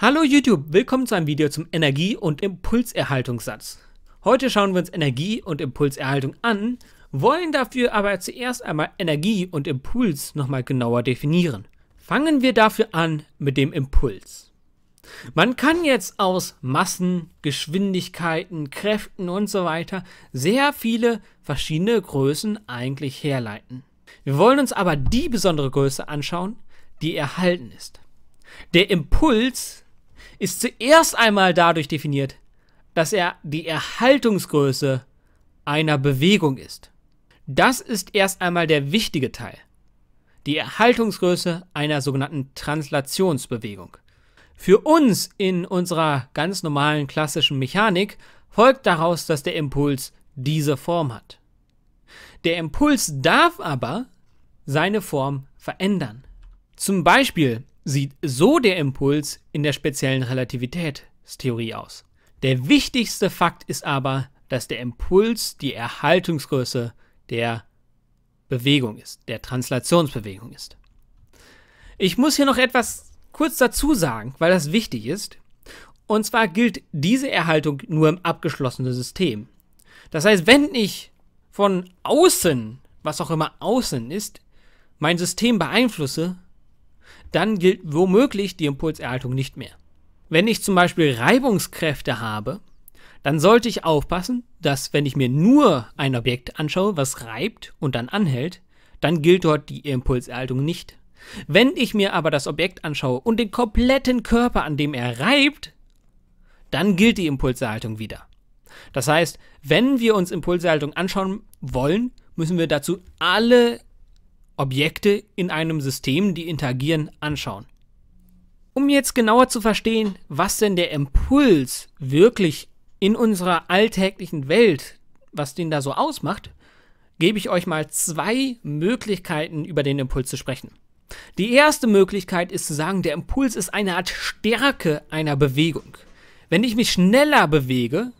Hallo YouTube, willkommen zu einem Video zum Energie- und Impulserhaltungssatz. Heute schauen wir uns Energie und Impulserhaltung an, wollen dafür aber zuerst einmal Energie und Impuls nochmal genauer definieren. Fangen wir dafür an mit dem Impuls. Man kann jetzt aus Massen, Geschwindigkeiten, Kräften und so weiter sehr viele verschiedene Größen eigentlich herleiten. Wir wollen uns aber die besondere Größe anschauen, die erhalten ist. Der Impuls ist zuerst einmal dadurch definiert, dass er die Erhaltungsgröße einer Bewegung ist. Das ist erst einmal der wichtige Teil. Die Erhaltungsgröße einer sogenannten Translationsbewegung. Für uns in unserer ganz normalen klassischen Mechanik folgt daraus, dass der Impuls diese Form hat. Der Impuls darf aber seine Form verändern. Zum Beispiel sieht so der Impuls in der speziellen Relativitätstheorie aus. Der wichtigste Fakt ist aber, dass der Impuls die Erhaltungsgröße der Bewegung ist, der Translationsbewegung ist. Ich muss hier noch etwas kurz dazu sagen, weil das wichtig ist. Und zwar gilt diese Erhaltung nur im abgeschlossenen System. Das heißt, wenn ich von außen, was auch immer außen ist, mein System beeinflusse, dann gilt womöglich die Impulserhaltung nicht mehr. Wenn ich zum Beispiel Reibungskräfte habe, dann sollte ich aufpassen, dass wenn ich mir nur ein Objekt anschaue, was reibt und dann anhält, dann gilt dort die Impulserhaltung nicht. Wenn ich mir aber das Objekt anschaue und den kompletten Körper, an dem er reibt, dann gilt die Impulserhaltung wieder. Das heißt, wenn wir uns Impulserhaltung anschauen wollen, müssen wir dazu alle Objekte in einem System, die interagieren, anschauen. Um jetzt genauer zu verstehen, was denn der Impuls wirklich in unserer alltäglichen Welt, was den da so ausmacht, gebe ich euch mal zwei Möglichkeiten, über den Impuls zu sprechen. Die erste Möglichkeit ist zu sagen, der Impuls ist eine Art Stärke einer Bewegung. Wenn ich mich schneller bewege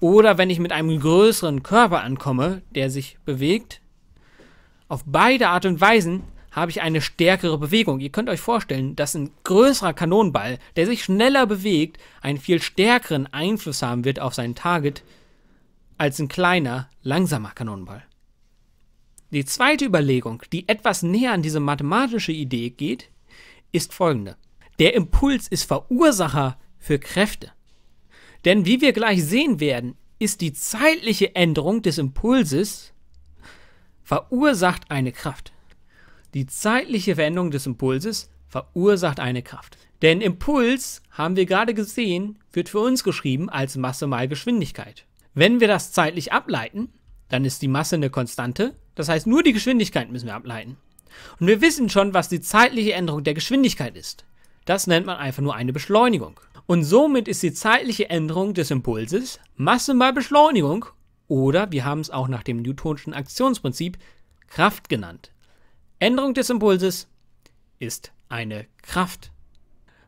oder wenn ich mit einem größeren Körper ankomme, der sich bewegt, auf beide Art und Weisen habe ich eine stärkere Bewegung. Ihr könnt euch vorstellen, dass ein größerer Kanonball, der sich schneller bewegt, einen viel stärkeren Einfluss haben wird auf sein Target als ein kleiner, langsamer Kanonball. Die zweite Überlegung, die etwas näher an diese mathematische Idee geht, ist folgende. Der Impuls ist Verursacher für Kräfte. Denn wie wir gleich sehen werden, ist die zeitliche Änderung des Impulses verursacht eine Kraft. Die zeitliche Veränderung des Impulses verursacht eine Kraft. Denn Impuls, haben wir gerade gesehen, wird für uns geschrieben als Masse mal Geschwindigkeit. Wenn wir das zeitlich ableiten, dann ist die Masse eine Konstante, das heißt nur die Geschwindigkeit müssen wir ableiten. Und wir wissen schon, was die zeitliche Änderung der Geschwindigkeit ist. Das nennt man einfach nur eine Beschleunigung. Und somit ist die zeitliche Änderung des Impulses Masse mal Beschleunigung oder wir haben es auch nach dem Newtonschen Aktionsprinzip Kraft genannt. Änderung des Impulses ist eine Kraft.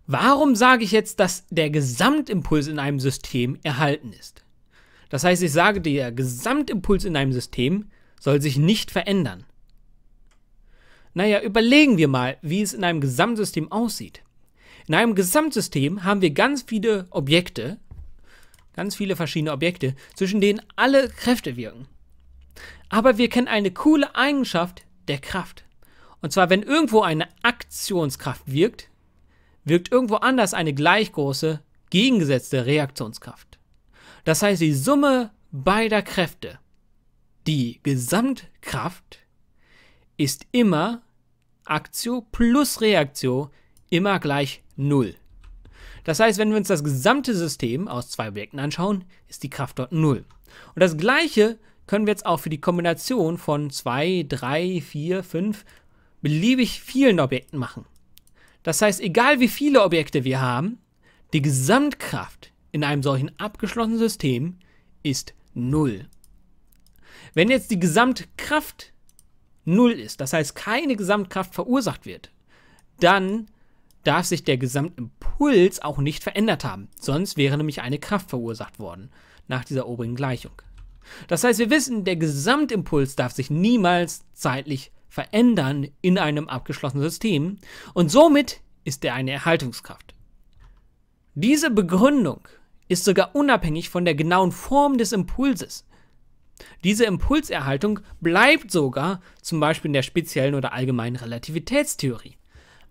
Warum sage ich jetzt, dass der Gesamtimpuls in einem System erhalten ist? Das heißt, ich sage, der Gesamtimpuls in einem System soll sich nicht verändern. Naja, überlegen wir mal, wie es in einem Gesamtsystem aussieht. In einem Gesamtsystem haben wir ganz viele Objekte, Ganz viele verschiedene Objekte, zwischen denen alle Kräfte wirken. Aber wir kennen eine coole Eigenschaft der Kraft. Und zwar, wenn irgendwo eine Aktionskraft wirkt, wirkt irgendwo anders eine gleich große gegengesetzte Reaktionskraft. Das heißt, die Summe beider Kräfte, die Gesamtkraft, ist immer Aktio plus Reaktio immer gleich Null. Das heißt, wenn wir uns das gesamte System aus zwei Objekten anschauen, ist die Kraft dort 0. Und das gleiche können wir jetzt auch für die Kombination von 2, 3, 4, 5 beliebig vielen Objekten machen. Das heißt, egal wie viele Objekte wir haben, die Gesamtkraft in einem solchen abgeschlossenen System ist 0. Wenn jetzt die Gesamtkraft 0 ist, das heißt keine Gesamtkraft verursacht wird, dann darf sich der Gesamtimpuls auch nicht verändert haben, sonst wäre nämlich eine Kraft verursacht worden, nach dieser oberen Gleichung. Das heißt, wir wissen, der Gesamtimpuls darf sich niemals zeitlich verändern in einem abgeschlossenen System und somit ist er eine Erhaltungskraft. Diese Begründung ist sogar unabhängig von der genauen Form des Impulses. Diese Impulserhaltung bleibt sogar zum Beispiel in der speziellen oder allgemeinen Relativitätstheorie.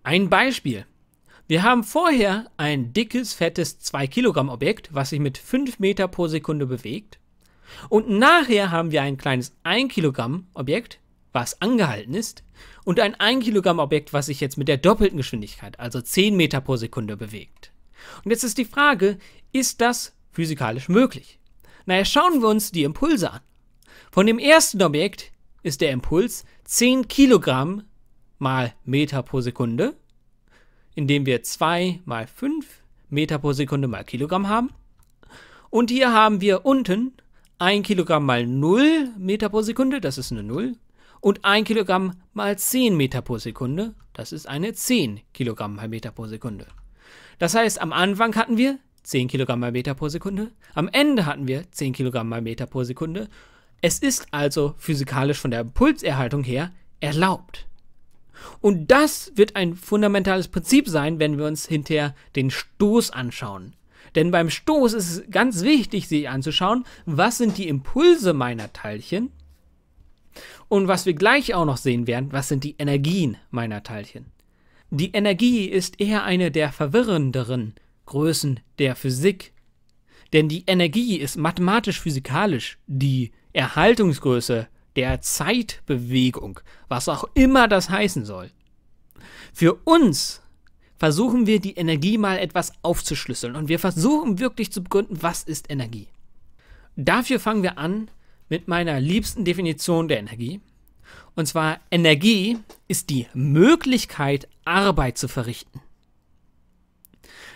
Ein Beispiel. Wir haben vorher ein dickes, fettes 2 Kilogramm Objekt, was sich mit 5 Meter pro Sekunde bewegt. Und nachher haben wir ein kleines 1 Kilogramm Objekt, was angehalten ist. Und ein 1 Kilogramm Objekt, was sich jetzt mit der doppelten Geschwindigkeit, also 10 Meter pro Sekunde bewegt. Und jetzt ist die Frage, ist das physikalisch möglich? Naja, schauen wir uns die Impulse an. Von dem ersten Objekt ist der Impuls 10 Kilogramm mal Meter pro Sekunde indem wir 2 mal 5 Meter pro Sekunde mal Kilogramm haben. Und hier haben wir unten 1 Kilogramm mal 0 Meter pro Sekunde, das ist eine 0. Und 1 Kilogramm mal 10 Meter pro Sekunde, das ist eine 10 Kilogramm mal Meter pro Sekunde. Das heißt, am Anfang hatten wir 10 Kilogramm mal Meter pro Sekunde, am Ende hatten wir 10 Kilogramm mal Meter pro Sekunde. Es ist also physikalisch von der Impulserhaltung her erlaubt. Und das wird ein fundamentales Prinzip sein, wenn wir uns hinterher den Stoß anschauen. Denn beim Stoß ist es ganz wichtig, sich anzuschauen, was sind die Impulse meiner Teilchen und was wir gleich auch noch sehen werden, was sind die Energien meiner Teilchen. Die Energie ist eher eine der verwirrenderen Größen der Physik, denn die Energie ist mathematisch-physikalisch die Erhaltungsgröße der Zeitbewegung, was auch immer das heißen soll. Für uns versuchen wir die Energie mal etwas aufzuschlüsseln und wir versuchen wirklich zu begründen, was ist Energie. Dafür fangen wir an mit meiner liebsten Definition der Energie. Und zwar Energie ist die Möglichkeit, Arbeit zu verrichten.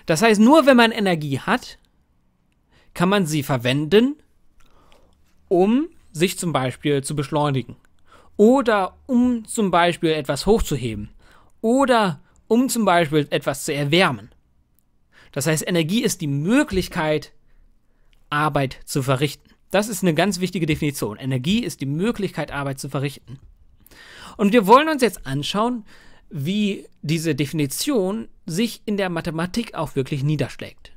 Das heißt, nur wenn man Energie hat, kann man sie verwenden, um sich zum Beispiel zu beschleunigen. Oder um zum Beispiel etwas hochzuheben. Oder um zum Beispiel etwas zu erwärmen. Das heißt, Energie ist die Möglichkeit, Arbeit zu verrichten. Das ist eine ganz wichtige Definition. Energie ist die Möglichkeit, Arbeit zu verrichten. Und wir wollen uns jetzt anschauen, wie diese Definition sich in der Mathematik auch wirklich niederschlägt.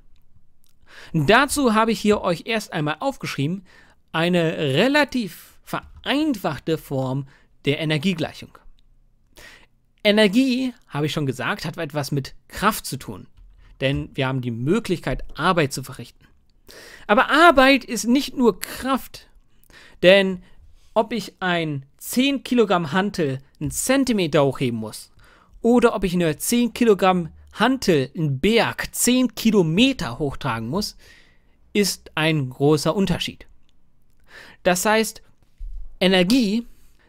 Dazu habe ich hier euch erst einmal aufgeschrieben, eine relativ vereinfachte Form der Energiegleichung. Energie, habe ich schon gesagt, hat etwas mit Kraft zu tun, denn wir haben die Möglichkeit, Arbeit zu verrichten. Aber Arbeit ist nicht nur Kraft, denn ob ich ein 10 Kilogramm Hantel einen Zentimeter hochheben muss oder ob ich eine 10 Kilogramm Hantel einen Berg 10 Kilometer hochtragen muss, ist ein großer Unterschied. Das heißt, Energie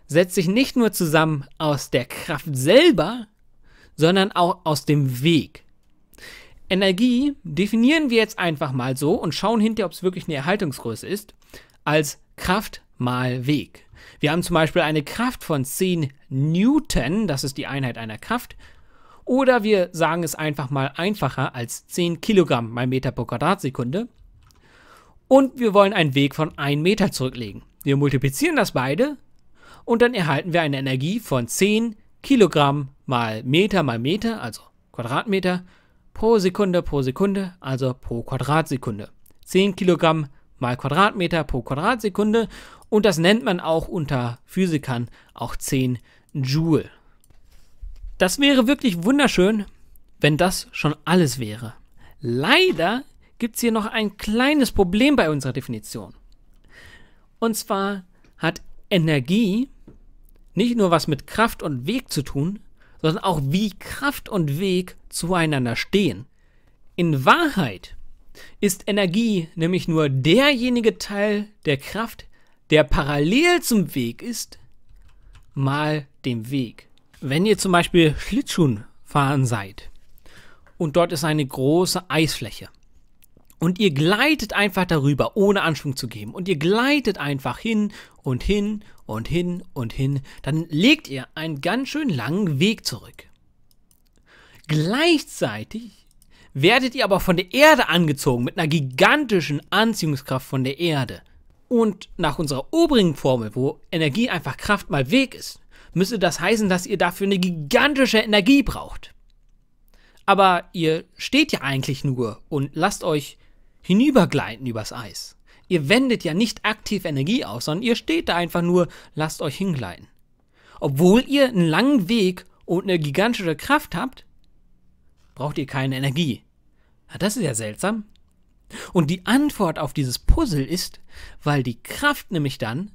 setzt sich nicht nur zusammen aus der Kraft selber, sondern auch aus dem Weg. Energie definieren wir jetzt einfach mal so und schauen hinterher, ob es wirklich eine Erhaltungsgröße ist, als Kraft mal Weg. Wir haben zum Beispiel eine Kraft von 10 Newton, das ist die Einheit einer Kraft, oder wir sagen es einfach mal einfacher als 10 Kilogramm mal Meter pro Quadratsekunde und wir wollen einen Weg von 1 Meter zurücklegen. Wir multiplizieren das beide und dann erhalten wir eine Energie von 10 Kilogramm mal Meter mal Meter, also Quadratmeter, pro Sekunde pro Sekunde, also pro Quadratsekunde. 10 Kilogramm mal Quadratmeter pro Quadratsekunde und das nennt man auch unter Physikern auch 10 Joule. Das wäre wirklich wunderschön, wenn das schon alles wäre. Leider gibt es hier noch ein kleines Problem bei unserer Definition. Und zwar hat Energie nicht nur was mit Kraft und Weg zu tun, sondern auch wie Kraft und Weg zueinander stehen. In Wahrheit ist Energie nämlich nur derjenige Teil der Kraft, der parallel zum Weg ist, mal dem Weg. Wenn ihr zum Beispiel Schlittschuhen fahren seid und dort ist eine große Eisfläche, und ihr gleitet einfach darüber, ohne Anschwung zu geben. Und ihr gleitet einfach hin und hin und hin und hin. Dann legt ihr einen ganz schön langen Weg zurück. Gleichzeitig werdet ihr aber von der Erde angezogen mit einer gigantischen Anziehungskraft von der Erde. Und nach unserer oberen Formel, wo Energie einfach Kraft mal Weg ist, müsste das heißen, dass ihr dafür eine gigantische Energie braucht. Aber ihr steht ja eigentlich nur und lasst euch hinübergleiten übers Eis. Ihr wendet ja nicht aktiv Energie auf, sondern ihr steht da einfach nur, lasst euch hingleiten. Obwohl ihr einen langen Weg und eine gigantische Kraft habt, braucht ihr keine Energie. Ja, das ist ja seltsam. Und die Antwort auf dieses Puzzle ist, weil die Kraft nämlich dann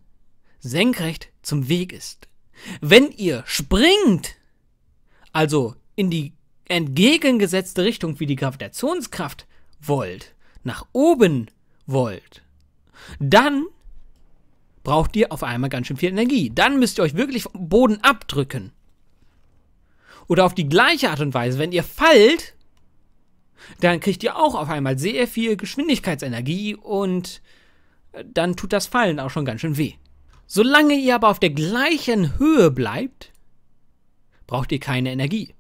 senkrecht zum Weg ist. Wenn ihr springt, also in die entgegengesetzte Richtung wie die Gravitationskraft wollt, nach oben wollt, dann braucht ihr auf einmal ganz schön viel Energie. Dann müsst ihr euch wirklich vom Boden abdrücken. Oder auf die gleiche Art und Weise, wenn ihr fallt, dann kriegt ihr auch auf einmal sehr viel Geschwindigkeitsenergie und äh, dann tut das Fallen auch schon ganz schön weh. Solange ihr aber auf der gleichen Höhe bleibt, braucht ihr keine Energie.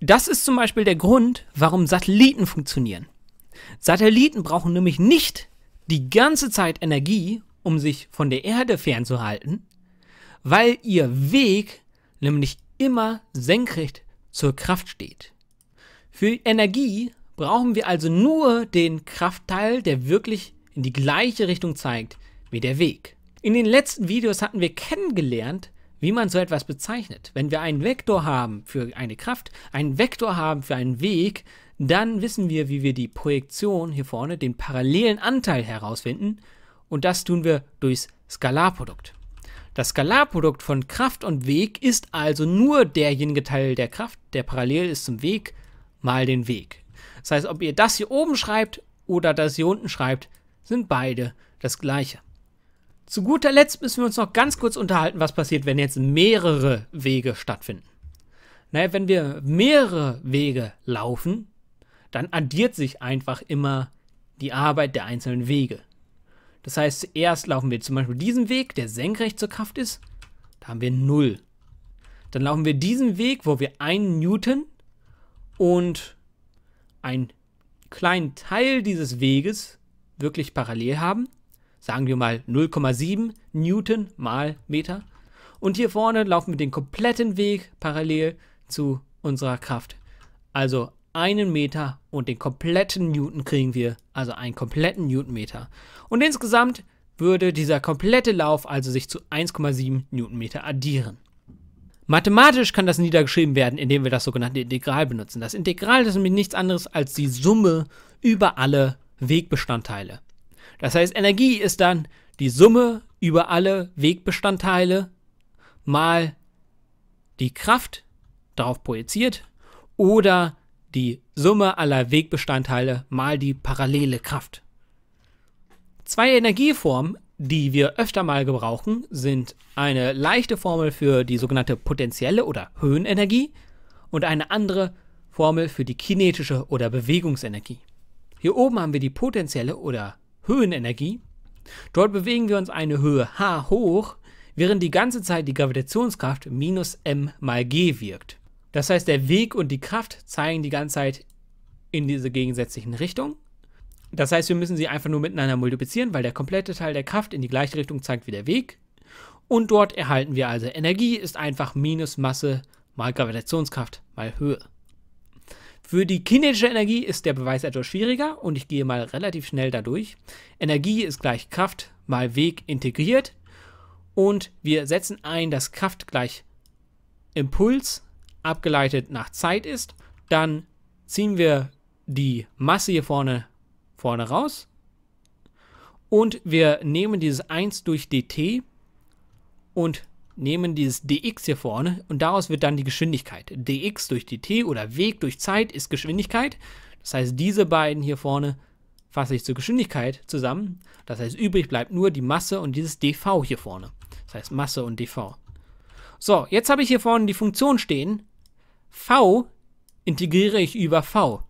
Das ist zum Beispiel der Grund, warum Satelliten funktionieren. Satelliten brauchen nämlich nicht die ganze Zeit Energie, um sich von der Erde fernzuhalten, weil ihr Weg nämlich immer senkrecht zur Kraft steht. Für Energie brauchen wir also nur den Kraftteil, der wirklich in die gleiche Richtung zeigt wie der Weg. In den letzten Videos hatten wir kennengelernt, wie man so etwas bezeichnet. Wenn wir einen Vektor haben für eine Kraft, einen Vektor haben für einen Weg, dann wissen wir, wie wir die Projektion hier vorne, den parallelen Anteil herausfinden und das tun wir durchs Skalarprodukt. Das Skalarprodukt von Kraft und Weg ist also nur derjenige Teil der Kraft, der parallel ist zum Weg, mal den Weg. Das heißt, ob ihr das hier oben schreibt oder das hier unten schreibt, sind beide das gleiche. Zu guter Letzt müssen wir uns noch ganz kurz unterhalten, was passiert, wenn jetzt mehrere Wege stattfinden. Naja, wenn wir mehrere Wege laufen, dann addiert sich einfach immer die Arbeit der einzelnen Wege. Das heißt, zuerst laufen wir zum Beispiel diesen Weg, der senkrecht zur Kraft ist, da haben wir 0. Dann laufen wir diesen Weg, wo wir einen Newton und einen kleinen Teil dieses Weges wirklich parallel haben. Sagen wir mal 0,7 Newton mal Meter. Und hier vorne laufen wir den kompletten Weg parallel zu unserer Kraft. Also einen Meter und den kompletten Newton kriegen wir, also einen kompletten Newtonmeter. Und insgesamt würde dieser komplette Lauf also sich zu 1,7 Newtonmeter addieren. Mathematisch kann das niedergeschrieben werden, indem wir das sogenannte Integral benutzen. Das Integral ist nämlich nichts anderes als die Summe über alle Wegbestandteile. Das heißt, Energie ist dann die Summe über alle Wegbestandteile mal die Kraft darauf projiziert oder die die Summe aller Wegbestandteile mal die parallele Kraft. Zwei Energieformen, die wir öfter mal gebrauchen, sind eine leichte Formel für die sogenannte potenzielle oder Höhenenergie und eine andere Formel für die kinetische oder Bewegungsenergie. Hier oben haben wir die potenzielle oder Höhenenergie. Dort bewegen wir uns eine Höhe h hoch, während die ganze Zeit die Gravitationskraft minus m mal g wirkt. Das heißt, der Weg und die Kraft zeigen die ganze Zeit in diese gegensätzlichen Richtungen. Das heißt, wir müssen sie einfach nur miteinander multiplizieren, weil der komplette Teil der Kraft in die gleiche Richtung zeigt wie der Weg. Und dort erhalten wir also Energie ist einfach minus Masse mal Gravitationskraft mal Höhe. Für die kinetische Energie ist der Beweis etwas schwieriger und ich gehe mal relativ schnell dadurch. Energie ist gleich Kraft mal Weg integriert und wir setzen ein, dass Kraft gleich Impuls abgeleitet nach Zeit ist, dann ziehen wir die Masse hier vorne, vorne raus und wir nehmen dieses 1 durch dt und nehmen dieses dx hier vorne und daraus wird dann die Geschwindigkeit. dx durch dt oder Weg durch Zeit ist Geschwindigkeit. Das heißt, diese beiden hier vorne fasse ich zur Geschwindigkeit zusammen. Das heißt, übrig bleibt nur die Masse und dieses dv hier vorne. Das heißt, Masse und dv. So, jetzt habe ich hier vorne die Funktion stehen, V integriere ich über V.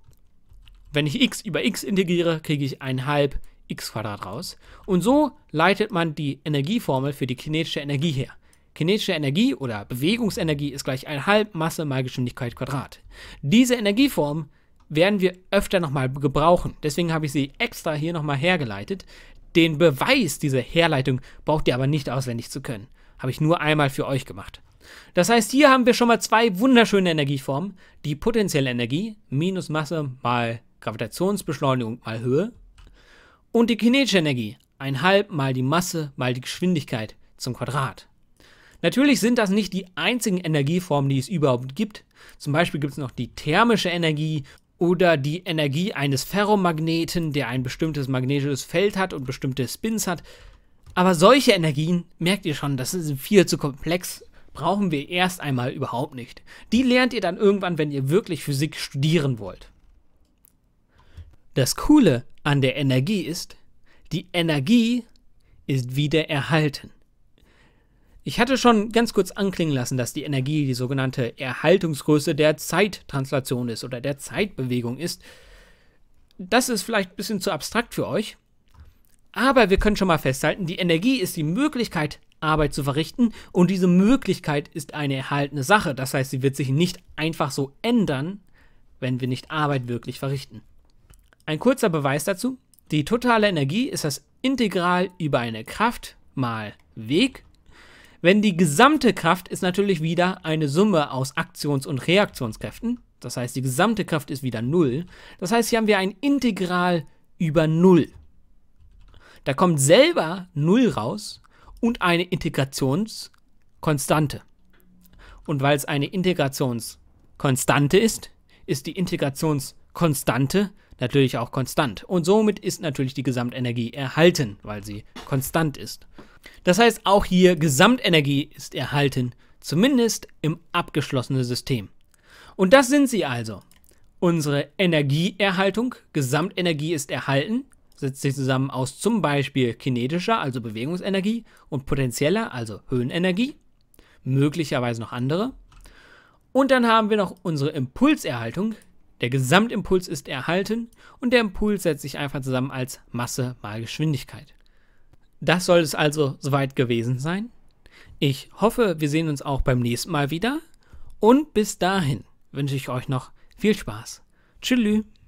Wenn ich x über x integriere, kriege ich ein halb x Quadrat raus. Und so leitet man die Energieformel für die kinetische Energie her. Kinetische Energie oder Bewegungsenergie ist gleich 1,5 Masse mal Geschwindigkeit Quadrat. Diese Energieform werden wir öfter nochmal gebrauchen. Deswegen habe ich sie extra hier nochmal hergeleitet. Den Beweis dieser Herleitung braucht ihr aber nicht auswendig zu können. Habe ich nur einmal für euch gemacht. Das heißt, hier haben wir schon mal zwei wunderschöne Energieformen. Die potenzielle Energie, minus Masse mal Gravitationsbeschleunigung mal Höhe. Und die kinetische Energie, ein halb mal die Masse mal die Geschwindigkeit zum Quadrat. Natürlich sind das nicht die einzigen Energieformen, die es überhaupt gibt. Zum Beispiel gibt es noch die thermische Energie oder die Energie eines Ferromagneten, der ein bestimmtes magnetisches Feld hat und bestimmte Spins hat. Aber solche Energien, merkt ihr schon, das ist viel zu komplex brauchen wir erst einmal überhaupt nicht. Die lernt ihr dann irgendwann, wenn ihr wirklich Physik studieren wollt. Das Coole an der Energie ist, die Energie ist wieder erhalten. Ich hatte schon ganz kurz anklingen lassen, dass die Energie die sogenannte Erhaltungsgröße der Zeittranslation ist oder der Zeitbewegung ist. Das ist vielleicht ein bisschen zu abstrakt für euch, aber wir können schon mal festhalten, die Energie ist die Möglichkeit, Arbeit zu verrichten und diese Möglichkeit ist eine erhaltene Sache. Das heißt, sie wird sich nicht einfach so ändern, wenn wir nicht Arbeit wirklich verrichten. Ein kurzer Beweis dazu. Die totale Energie ist das Integral über eine Kraft mal Weg. Wenn die gesamte Kraft ist natürlich wieder eine Summe aus Aktions- und Reaktionskräften. Das heißt, die gesamte Kraft ist wieder 0. Das heißt, hier haben wir ein Integral über 0. Da kommt selber 0 raus, und eine Integrationskonstante. Und weil es eine Integrationskonstante ist, ist die Integrationskonstante natürlich auch konstant. Und somit ist natürlich die Gesamtenergie erhalten, weil sie konstant ist. Das heißt, auch hier Gesamtenergie ist erhalten, zumindest im abgeschlossenen System. Und das sind sie also. Unsere Energieerhaltung, Gesamtenergie ist erhalten, setzt sich zusammen aus zum Beispiel kinetischer, also Bewegungsenergie, und potenzieller, also Höhenenergie, möglicherweise noch andere. Und dann haben wir noch unsere Impulserhaltung. Der Gesamtimpuls ist erhalten und der Impuls setzt sich einfach zusammen als Masse mal Geschwindigkeit. Das soll es also soweit gewesen sein. Ich hoffe, wir sehen uns auch beim nächsten Mal wieder. Und bis dahin wünsche ich euch noch viel Spaß. Tschüss.